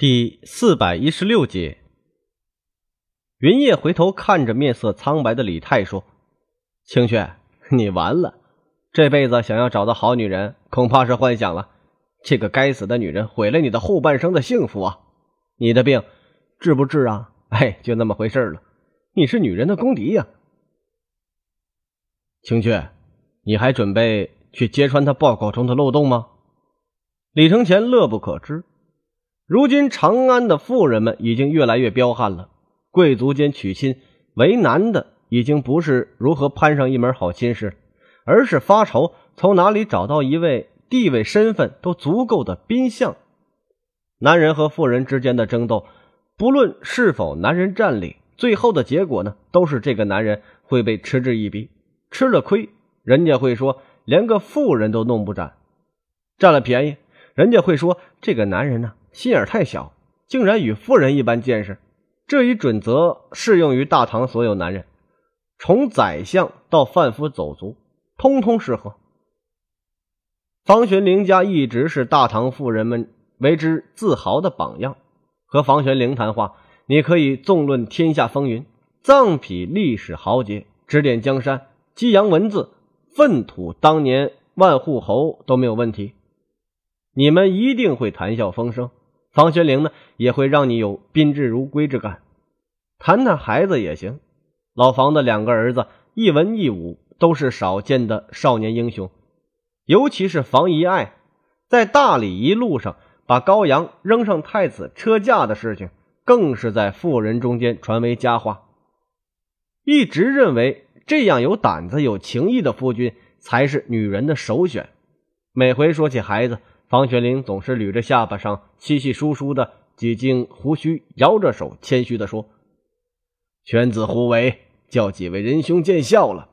第四百一十六集，云烨回头看着面色苍白的李泰说：“青雀，你完了，这辈子想要找到好女人，恐怕是幻想了。这个该死的女人毁了你的后半生的幸福啊！你的病治不治啊？哎，就那么回事了。你是女人的公敌呀，青雀，你还准备去揭穿他报告中的漏洞吗？”李承前乐不可支。如今长安的富人们已经越来越彪悍了，贵族间娶亲为难的已经不是如何攀上一门好亲事，而是发愁从哪里找到一位地位身份都足够的宾相。男人和富人之间的争斗，不论是否男人占理，最后的结果呢，都是这个男人会被嗤之以鼻，吃了亏，人家会说连个富人都弄不占；占了便宜，人家会说这个男人呢。心眼太小，竟然与妇人一般见识。这一准则适用于大唐所有男人，从宰相到贩夫走卒，通通适合。房玄龄家一直是大唐富人们为之自豪的榜样。和房玄龄谈话，你可以纵论天下风云，藏匹历史豪杰，指点江山，激扬文字，粪土当年万户侯都没有问题。你们一定会谈笑风生。房玄龄呢，也会让你有宾至如归之感。谈谈孩子也行。老房的两个儿子，一文一武，都是少见的少年英雄。尤其是房遗爱，在大理一路上把高阳扔上太子车架的事情，更是在妇人中间传为佳话。一直认为这样有胆子、有情义的夫君，才是女人的首选。每回说起孩子。房玄龄总是捋着下巴上稀稀疏疏的几茎胡须，摇着手，谦虚的说：“犬子胡为，叫几位仁兄见笑了。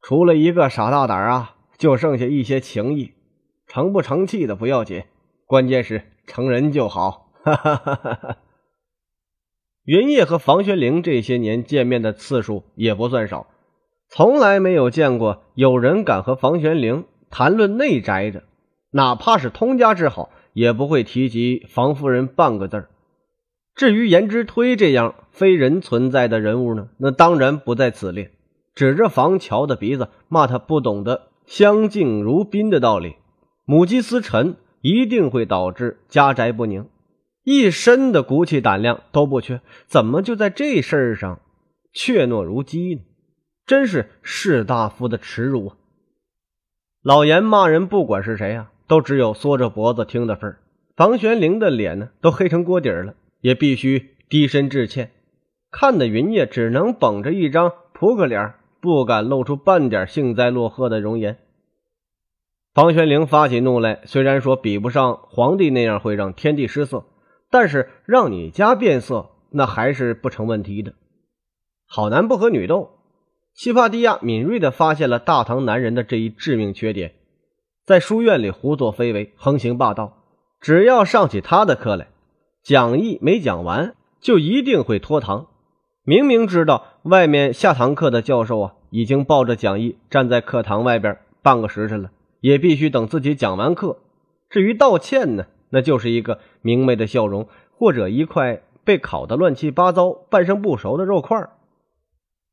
除了一个傻大胆啊，就剩下一些情谊，成不成器的不要紧，关键是成人就好。”哈哈哈哈哈。云烨和房玄龄这些年见面的次数也不算少，从来没有见过有人敢和房玄龄谈论内宅的。哪怕是通家之好，也不会提及房夫人半个字儿。至于颜之推这样非人存在的人物呢，那当然不在此列。指着房乔的鼻子骂他不懂得相敬如宾的道理，母鸡思沉一定会导致家宅不宁。一身的骨气胆量都不缺，怎么就在这事儿上怯懦如鸡呢？真是士大夫的耻辱啊！老严骂人，不管是谁啊。都只有缩着脖子听的份儿。房玄龄的脸呢，都黑成锅底儿了，也必须低身致歉。看的云烨只能绷着一张扑克脸，不敢露出半点幸灾乐祸的容颜。房玄龄发起怒来，虽然说比不上皇帝那样会让天地失色，但是让你家变色，那还是不成问题的。好男不和女斗，西帕蒂亚敏锐地发现了大唐男人的这一致命缺点。在书院里胡作非为、横行霸道，只要上起他的课来，讲义没讲完就一定会拖堂。明明知道外面下堂课的教授啊，已经抱着讲义站在课堂外边半个时辰了，也必须等自己讲完课。至于道歉呢，那就是一个明媚的笑容，或者一块被烤得乱七八糟、半生不熟的肉块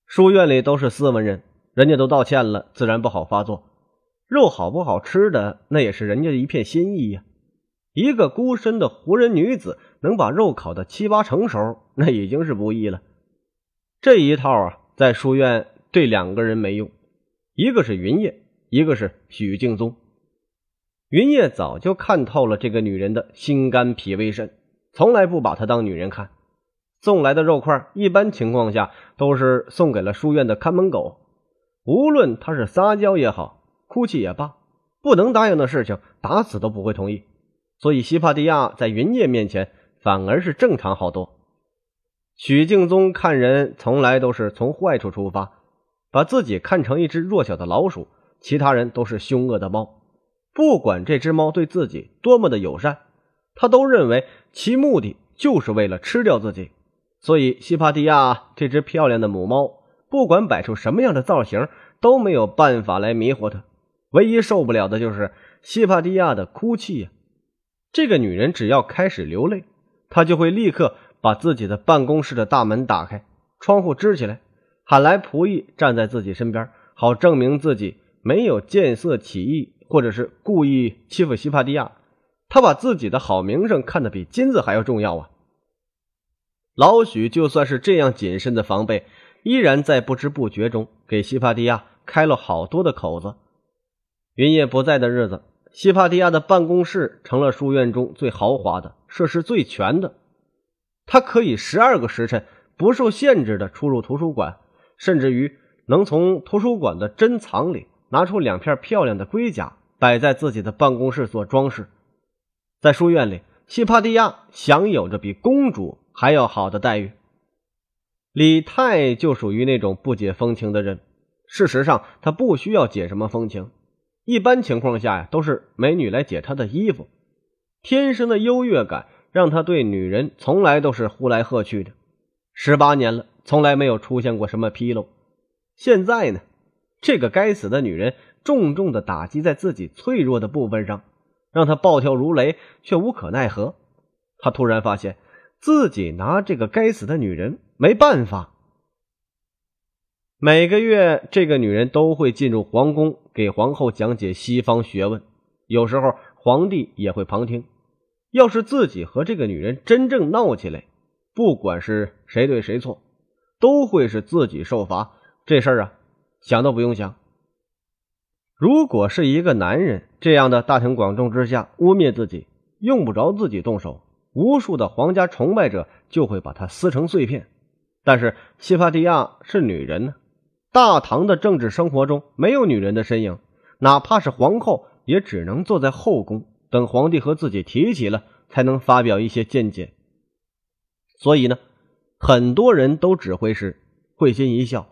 书院里都是斯文人，人家都道歉了，自然不好发作。肉好不好吃的，那也是人家的一片心意呀。一个孤身的胡人女子能把肉烤得七八成熟，那已经是不易了。这一套啊，在书院对两个人没用，一个是云烨，一个是许敬宗。云烨早就看透了这个女人的心肝脾胃肾，从来不把她当女人看。送来的肉块，一般情况下都是送给了书院的看门狗，无论她是撒娇也好。哭泣也罢，不能答应的事情打死都不会同意。所以西帕蒂亚在云夜面前反而是正常好多。许敬宗看人从来都是从坏处出发，把自己看成一只弱小的老鼠，其他人都是凶恶的猫。不管这只猫对自己多么的友善，他都认为其目的就是为了吃掉自己。所以西帕蒂亚这只漂亮的母猫，不管摆出什么样的造型，都没有办法来迷惑它。唯一受不了的就是西帕蒂亚的哭泣呀！这个女人只要开始流泪，她就会立刻把自己的办公室的大门打开，窗户支起来，喊来仆役站在自己身边，好证明自己没有见色起意，或者是故意欺负西帕蒂亚。她把自己的好名声看得比金子还要重要啊！老许就算是这样谨慎的防备，依然在不知不觉中给西帕蒂亚开了好多的口子。云烨不在的日子，西帕蒂亚的办公室成了书院中最豪华的、设施最全的。他可以十二个时辰不受限制的出入图书馆，甚至于能从图书馆的珍藏里拿出两片漂亮的龟甲，摆在自己的办公室做装饰。在书院里，西帕蒂亚享有着比公主还要好的待遇。李泰就属于那种不解风情的人。事实上，他不需要解什么风情。一般情况下呀，都是美女来解他的衣服。天生的优越感让他对女人从来都是呼来喝去的。十八年了，从来没有出现过什么纰漏。现在呢，这个该死的女人重重的打击在自己脆弱的部分上，让他暴跳如雷却无可奈何。他突然发现自己拿这个该死的女人没办法。每个月，这个女人都会进入皇宫给皇后讲解西方学问，有时候皇帝也会旁听。要是自己和这个女人真正闹起来，不管是谁对谁错，都会是自己受罚。这事儿啊，想都不用想。如果是一个男人这样的大庭广众之下污蔑自己，用不着自己动手，无数的皇家崇拜者就会把他撕成碎片。但是西帕蒂亚是女人呢。大唐的政治生活中没有女人的身影，哪怕是皇后也只能坐在后宫，等皇帝和自己提起了才能发表一些见解。所以呢，很多人都只会是会心一笑，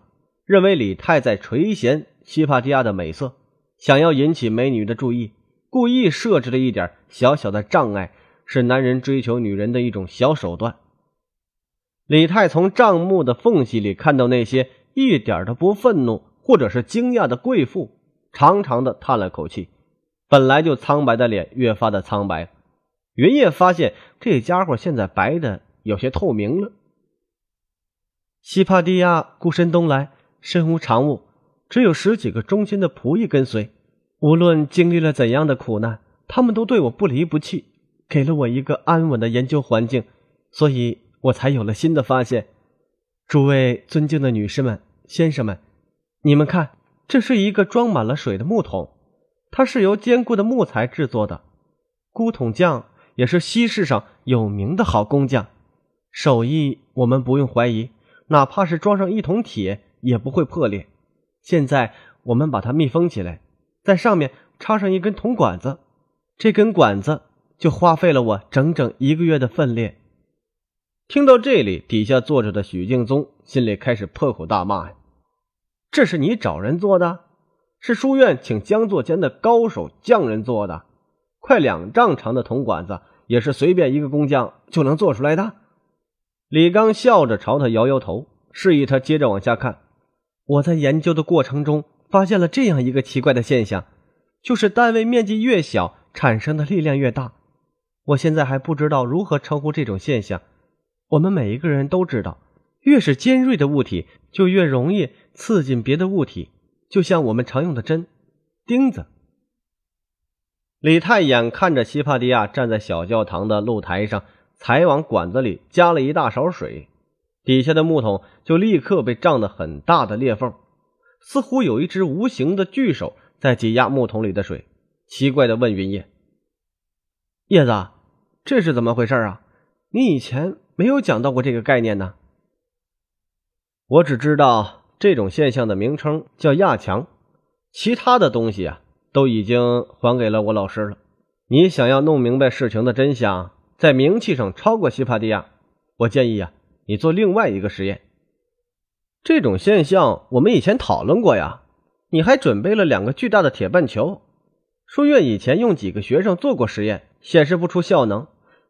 认为李泰在垂涎西帕提亚的美色，想要引起美女的注意，故意设置了一点小小的障碍，是男人追求女人的一种小手段。李泰从帐幕的缝隙里看到那些。一点都不愤怒，或者是惊讶的贵妇，长长的叹了口气，本来就苍白的脸越发的苍白。云烨发现这家伙现在白的有些透明了。西帕蒂亚孤身东来，身无长物，只有十几个忠心的仆役跟随。无论经历了怎样的苦难，他们都对我不离不弃，给了我一个安稳的研究环境，所以我才有了新的发现。诸位尊敬的女士们、先生们，你们看，这是一个装满了水的木桶，它是由坚固的木材制作的。箍桶匠也是西市上有名的好工匠，手艺我们不用怀疑。哪怕是装上一桶铁，也不会破裂。现在我们把它密封起来，在上面插上一根铜管子，这根管子就花费了我整整一个月的分炼。听到这里，底下坐着的许敬宗心里开始破口大骂呀！这是你找人做的，是书院请江作间的高手匠人做的。快两丈长的铜管子，也是随便一个工匠就能做出来的。李刚笑着朝他摇摇头，示意他接着往下看。我在研究的过程中，发现了这样一个奇怪的现象，就是单位面积越小，产生的力量越大。我现在还不知道如何称呼这种现象。我们每一个人都知道，越是尖锐的物体，就越容易刺进别的物体。就像我们常用的针、钉子。李太眼看着西帕迪亚站在小教堂的露台上，才往管子里加了一大勺水，底下的木桶就立刻被胀得很大的裂缝，似乎有一只无形的巨手在挤压木桶里的水。奇怪的问云叶：“叶子，这是怎么回事啊？你以前……”没有讲到过这个概念呢，我只知道这种现象的名称叫压强，其他的东西啊都已经还给了我老师了。你想要弄明白事情的真相，在名气上超过西帕蒂亚，我建议啊，你做另外一个实验。这种现象我们以前讨论过呀，你还准备了两个巨大的铁半球，书院以前用几个学生做过实验，显示不出效能。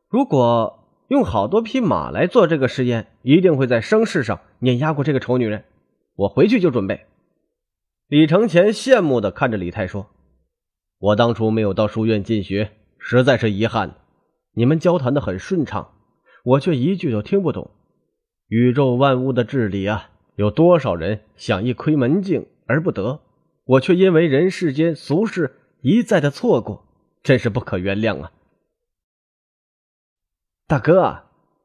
如果。用好多匹马来做这个实验，一定会在声势上碾压过这个丑女人。我回去就准备。李承前羡慕地看着李泰说：“我当初没有到书院进学，实在是遗憾。你们交谈的很顺畅，我却一句都听不懂。宇宙万物的治理啊，有多少人想一窥门径而不得，我却因为人世间俗事一再的错过，真是不可原谅啊！”大哥，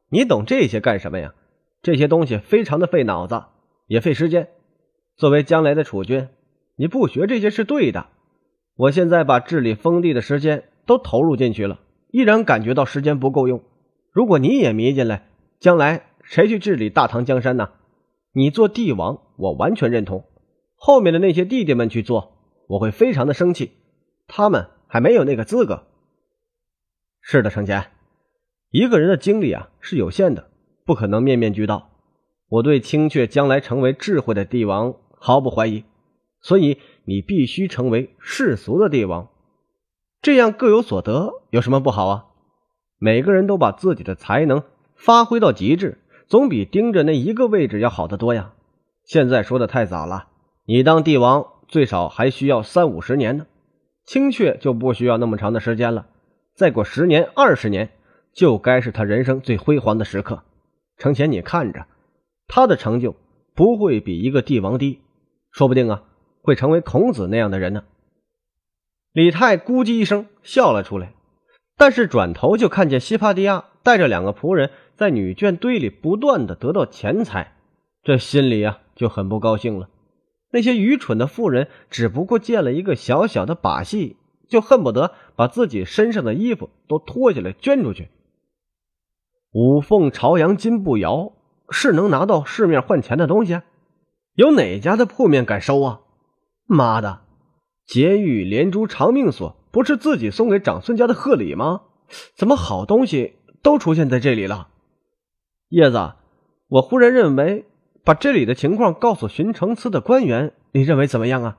你懂这些干什么呀？这些东西非常的费脑子，也费时间。作为将来的储君，你不学这些是对的。我现在把治理封地的时间都投入进去了，依然感觉到时间不够用。如果你也迷进来，将来谁去治理大唐江山呢？你做帝王，我完全认同。后面的那些弟弟们去做，我会非常的生气。他们还没有那个资格。是的，程乾。一个人的精力啊是有限的，不可能面面俱到。我对青雀将来成为智慧的帝王毫不怀疑，所以你必须成为世俗的帝王，这样各有所得，有什么不好啊？每个人都把自己的才能发挥到极致，总比盯着那一个位置要好得多呀。现在说的太早了，你当帝王最少还需要三五十年呢，青雀就不需要那么长的时间了，再过十年二十年。就该是他人生最辉煌的时刻，程潜，你看着，他的成就不会比一个帝王低，说不定啊，会成为孔子那样的人呢。李泰咕叽一声笑了出来，但是转头就看见西帕蒂亚带着两个仆人在女眷堆里不断的得到钱财，这心里啊就很不高兴了。那些愚蠢的妇人，只不过见了一个小小的把戏，就恨不得把自己身上的衣服都脱下来捐出去。五凤朝阳金步摇是能拿到市面换钱的东西，有哪家的铺面敢收啊？妈的，劫狱连珠长命锁不是自己送给长孙家的贺礼吗？怎么好东西都出现在这里了？叶子，我忽然认为把这里的情况告诉巡城司的官员，你认为怎么样啊？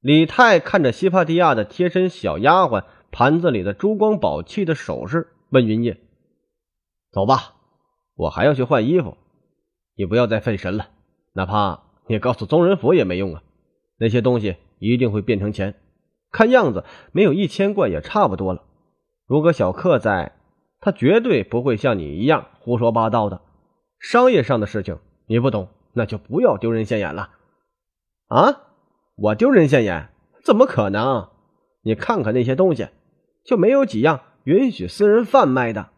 李泰看着西帕蒂亚的贴身小丫鬟盘子里的珠光宝气的首饰，问云烨。走吧，我还要去换衣服。你不要再费神了，哪怕你告诉宗人府也没用啊。那些东西一定会变成钱，看样子没有一千贯也差不多了。如果小克在，他绝对不会像你一样胡说八道的。商业上的事情你不懂，那就不要丢人现眼了。啊，我丢人现眼？怎么可能？你看看那些东西，就没有几样允许私人贩卖的。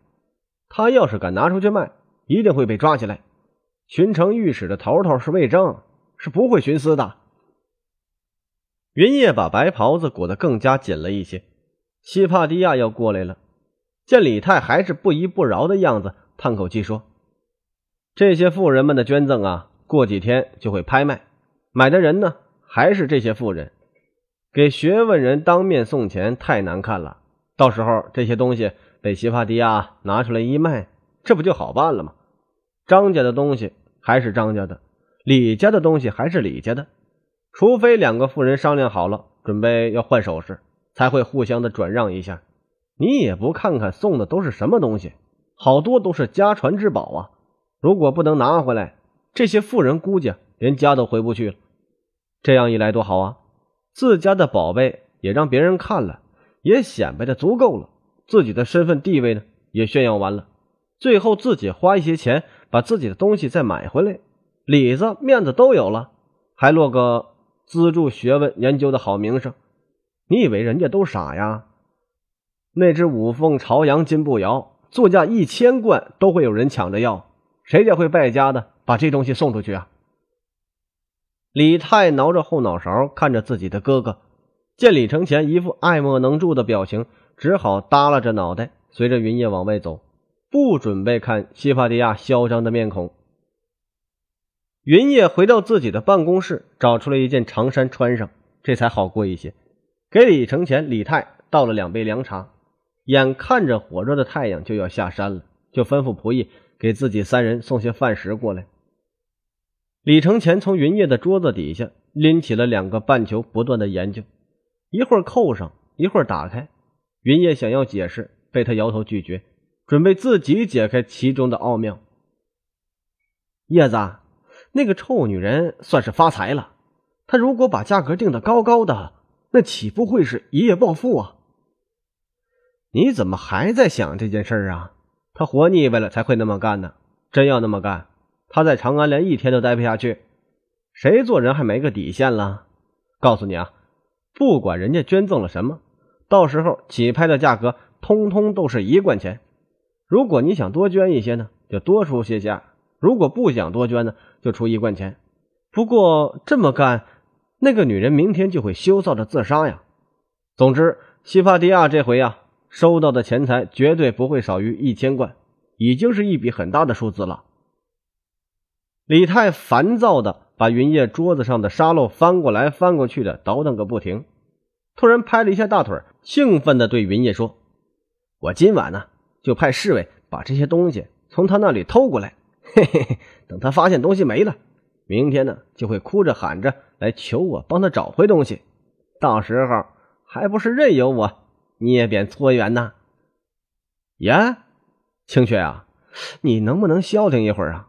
他要是敢拿出去卖，一定会被抓起来。巡城御史的头头是魏征，是不会徇私的。云烨把白袍子裹得更加紧了一些。西帕蒂亚要过来了，见李泰还是不依不饶的样子，叹口气说：“这些富人们的捐赠啊，过几天就会拍卖，买的人呢，还是这些富人。给学问人当面送钱太难看了，到时候这些东西……”被西帕迪亚拿出来一卖，这不就好办了吗？张家的东西还是张家的，李家的东西还是李家的，除非两个富人商量好了，准备要换首饰，才会互相的转让一下。你也不看看送的都是什么东西，好多都是家传之宝啊！如果不能拿回来，这些富人估计连家都回不去了。这样一来多好啊！自家的宝贝也让别人看了，也显摆的足够了。自己的身份地位呢，也炫耀完了，最后自己花一些钱，把自己的东西再买回来，里子面子都有了，还落个资助学问研究的好名声。你以为人家都傻呀？那只五凤朝阳金步摇，作价一千贯，都会有人抢着要，谁家会败家的把这东西送出去啊？李泰挠着后脑勺，看着自己的哥哥，见李承前一副爱莫能助的表情。只好耷拉着脑袋，随着云烨往外走，不准备看西帕迪亚嚣张的面孔。云烨回到自己的办公室，找出了一件长衫穿上，这才好过一些。给李承前、李泰倒了两杯凉茶，眼看着火热的太阳就要下山了，就吩咐仆役给自己三人送些饭食过来。李承前从云烨的桌子底下拎起了两个半球，不断的研究，一会儿扣上，一会儿打开。云烨想要解释，被他摇头拒绝，准备自己解开其中的奥妙。叶子，那个臭女人算是发财了。她如果把价格定的高高的，那岂不会是一夜暴富啊？你怎么还在想这件事儿啊？她活腻歪了才会那么干呢。真要那么干，她在长安连一天都待不下去。谁做人还没个底线了？告诉你啊，不管人家捐赠了什么。到时候起拍的价格通通都是一贯钱，如果你想多捐一些呢，就多出些价；如果不想多捐呢，就出一贯钱。不过这么干，那个女人明天就会羞臊的自杀呀。总之，西法迪亚这回呀，收到的钱财绝对不会少于一千贯，已经是一笔很大的数字了。李泰烦躁的把云烨桌子上的沙漏翻过来翻过去的倒腾个不停。突然拍了一下大腿，兴奋的对云烨说：“我今晚呢就派侍卫把这些东西从他那里偷过来，嘿嘿，嘿，等他发现东西没了，明天呢就会哭着喊着来求我帮他找回东西，到时候还不是任由我捏扁搓圆呐？呀，青雀啊，你能不能消停一会儿啊？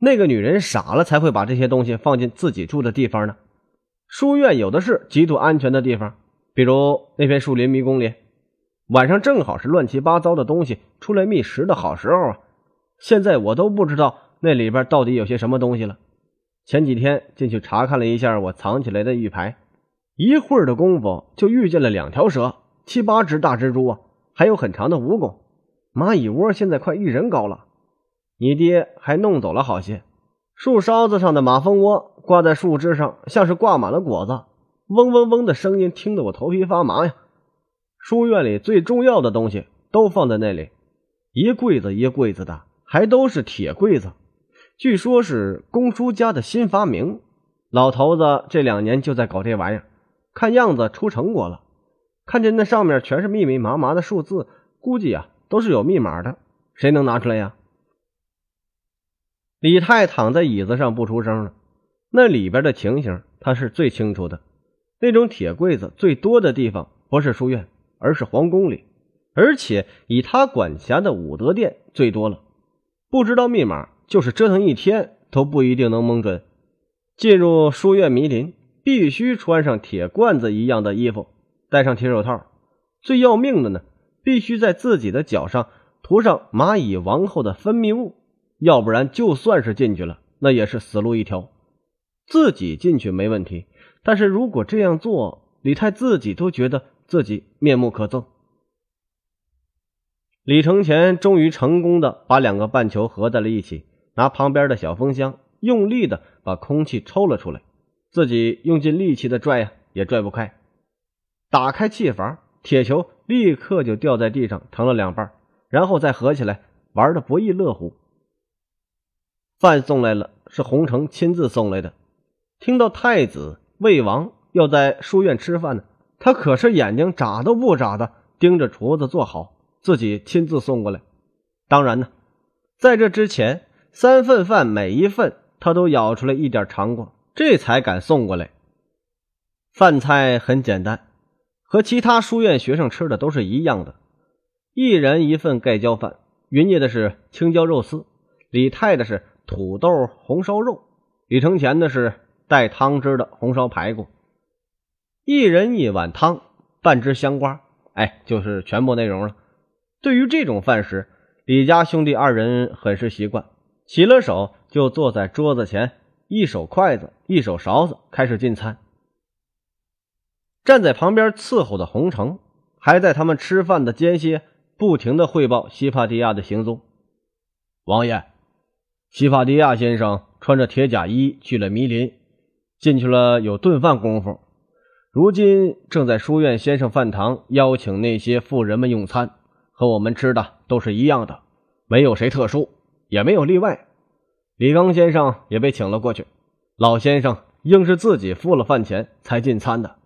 那个女人傻了才会把这些东西放进自己住的地方呢，书院有的是极度安全的地方。”比如那片树林迷宫里，晚上正好是乱七八糟的东西出来觅食的好时候啊！现在我都不知道那里边到底有些什么东西了。前几天进去查看了一下我藏起来的玉牌，一会儿的功夫就遇见了两条蛇、七八只大蜘蛛啊，还有很长的蜈蚣。蚂蚁窝现在快一人高了，你爹还弄走了好些。树梢子上的马蜂窝挂在树枝上，像是挂满了果子。嗡嗡嗡的声音听得我头皮发麻呀！书院里最重要的东西都放在那里，一柜子一柜子的，还都是铁柜子。据说是公叔家的新发明，老头子这两年就在搞这玩意儿，看样子出成果了。看见那上面全是密密麻麻的数字，估计啊都是有密码的，谁能拿出来呀？李泰躺在椅子上不出声了，那里边的情形他是最清楚的。那种铁柜子最多的地方不是书院，而是皇宫里，而且以他管辖的武德殿最多了。不知道密码，就是折腾一天都不一定能蒙准。进入书院迷林，必须穿上铁罐子一样的衣服，戴上铁手套。最要命的呢，必须在自己的脚上涂上蚂蚁王后的分泌物，要不然就算是进去了，那也是死路一条。自己进去没问题。但是如果这样做，李泰自己都觉得自己面目可憎。李承乾终于成功的把两个半球合在了一起，拿旁边的小风箱用力的把空气抽了出来，自己用尽力气的拽呀也拽不开。打开气阀，铁球立刻就掉在地上，成了两半，然后再合起来，玩的不亦乐乎。饭送来了，是洪成亲自送来的。听到太子。魏王要在书院吃饭呢，他可是眼睛眨都不眨的盯着厨子做好，自己亲自送过来。当然呢，在这之前，三份饭每一份他都舀出来一点尝过，这才敢送过来。饭菜很简单，和其他书院学生吃的都是一样的，一人一份盖浇饭。云家的是青椒肉丝，李泰的是土豆红烧肉，李承前的是。带汤汁的红烧排骨，一人一碗汤，半只香瓜，哎，就是全部内容了。对于这种饭食，李家兄弟二人很是习惯。洗了手就坐在桌子前，一手筷子，一手勺子，开始进餐。站在旁边伺候的洪城，还在他们吃饭的间隙，不停的汇报西帕迪亚的行踪。王爷，西帕迪亚先生穿着铁甲衣去了迷林。进去了有顿饭功夫，如今正在书院先生饭堂邀请那些富人们用餐，和我们吃的都是一样的，没有谁特殊，也没有例外。李刚先生也被请了过去，老先生硬是自己付了饭钱才进餐的。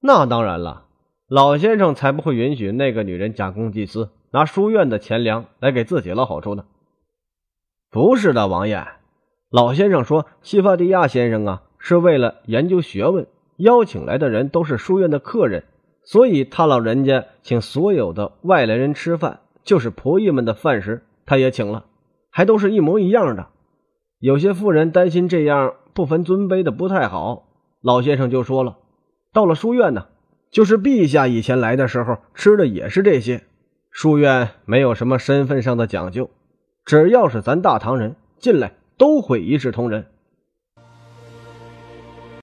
那当然了，老先生才不会允许那个女人假公济私，拿书院的钱粮来给自己捞好处呢。不是的，王爷。老先生说：“西法地亚先生啊，是为了研究学问，邀请来的人都是书院的客人，所以他老人家请所有的外来人吃饭，就是仆役们的饭食，他也请了，还都是一模一样的。有些妇人担心这样不分尊卑的不太好，老先生就说了：‘到了书院呢，就是陛下以前来的时候吃的也是这些。书院没有什么身份上的讲究，只要是咱大唐人进来。’”都会一视同仁。